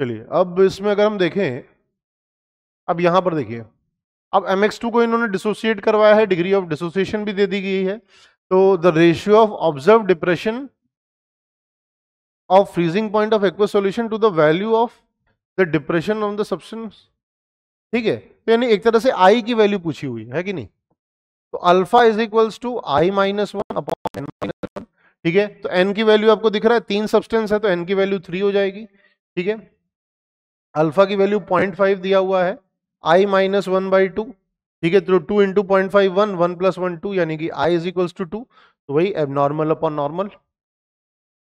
चलिए अब इसमें अगर हम देखें अब यहां पर देखिए अब एम एक्स टू को इन्होंने डिसोसिएट करवाया है डिग्री ऑफ डिसोसिएशन भी दे दी गई है तो the ratio of observe depression of freezing point of aqua solution to the value of the depression of the substance ठीक है तो यानी एक तरह से आई की वैल्यू पूछी हुई है कि नहीं तो alpha is equals to i minus one upon n minus one ठीक है तो एन की वैल्यू आपको दिख रहा है तीन सब्सटेंस है तो एन की वैल्यू थ्री हो जाएगी ठीक है अल्फा की वैल्यू पॉइंट फाइव दिया हुआ है i minus one by two ठीक है तो two into point five one one plus one two यानी कि i is equals to two तो वही एब नॉर्मल अपॉन नॉर्मल